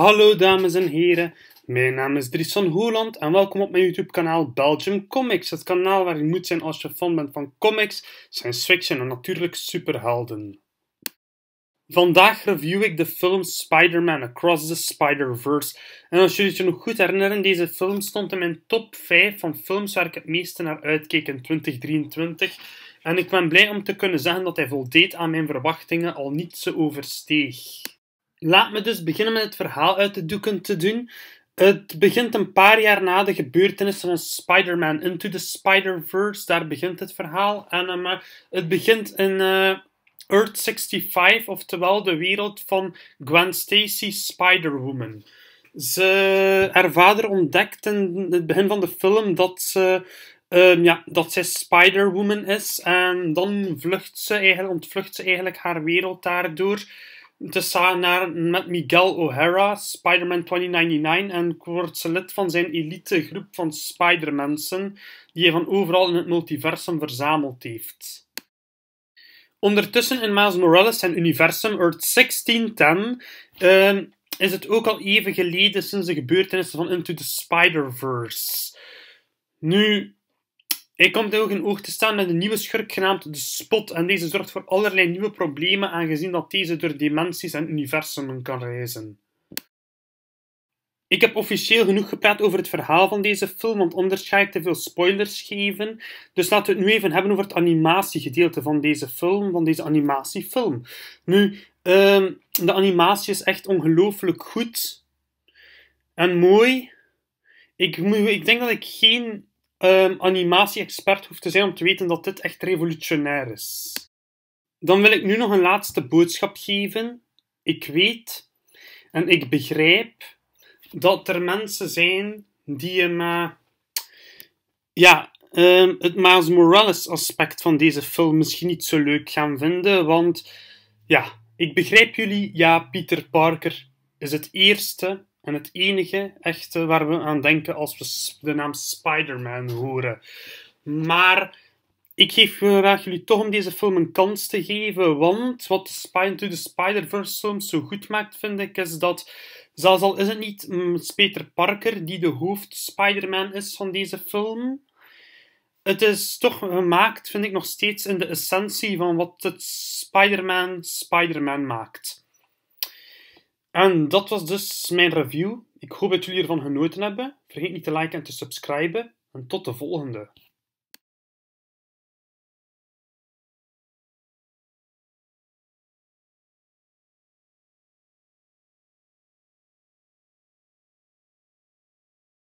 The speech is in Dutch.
Hallo dames en heren, mijn naam is Dries van Hoeland en welkom op mijn YouTube kanaal Belgium Comics. Het kanaal waar je moet zijn als je fan bent van comics, science fiction en natuurlijk superhelden. Vandaag review ik de film Spider-Man Across the Spider-Verse. En als jullie het nog goed herinneren, deze film stond in mijn top 5 van films waar ik het meeste naar uitkeek in 2023. En ik ben blij om te kunnen zeggen dat hij voldeed aan mijn verwachtingen, al niet zo oversteeg. Laat me dus beginnen met het verhaal uit de doeken te doen. Het begint een paar jaar na de gebeurtenissen van Spider-Man Into the Spider-Verse. Daar begint het verhaal. En, het begint in uh, Earth 65, oftewel de wereld van Gwen Stacy Spider-Woman. Ze, haar vader ontdekt in het begin van de film dat ze ehm, ja, dat zij Spider-Woman is. En dan vlucht ze eigenlijk, ontvlucht ze eigenlijk haar wereld daardoor te naar, met Miguel O'Hara, Spider-Man 2099, en wordt ze lid van zijn elite groep van Spider-Mensen, die hij van overal in het multiversum verzameld heeft. Ondertussen in Miles Morales zijn universum, Earth 1610, ehm, is het ook al even geleden sinds de gebeurtenissen van Into the Spider-Verse. Nu, hij komt ook in oog te staan met een nieuwe schurk genaamd de Spot en deze zorgt voor allerlei nieuwe problemen aangezien dat deze door dimensies en universum kan reizen. Ik heb officieel genoeg gepraat over het verhaal van deze film, want anders ga ik te veel spoilers geven. Dus laten we het nu even hebben over het animatiegedeelte van deze film, van deze animatiefilm. Nu, ehm, de animatie is echt ongelooflijk goed en mooi. Ik, ik denk dat ik geen um, animatie-expert hoeft te zijn om te weten dat dit echt revolutionair is. Dan wil ik nu nog een laatste boodschap geven. Ik weet en ik begrijp dat er mensen zijn die eh, ja, ehm, het Miles Morales aspect van deze film misschien niet zo leuk gaan vinden. Want ja, ik begrijp jullie. Ja, Peter Parker is het eerste en het enige echte waar we aan denken als we de naam Spider-Man horen. Maar ik geef graag jullie toch om deze film een kans te geven. Want wat Spider-To the Spider-Verse films zo goed maakt, vind ik, is dat. Zelfs al is het niet mm, Peter Parker die de hoofd-Spider-Man is van deze film. Het is toch gemaakt, vind ik, nog steeds in de essentie van wat het Spider-Man Spider-Man maakt. En dat was dus mijn review. Ik hoop dat jullie ervan genoten hebben. Vergeet niet te liken en te subscriben. En tot de volgende.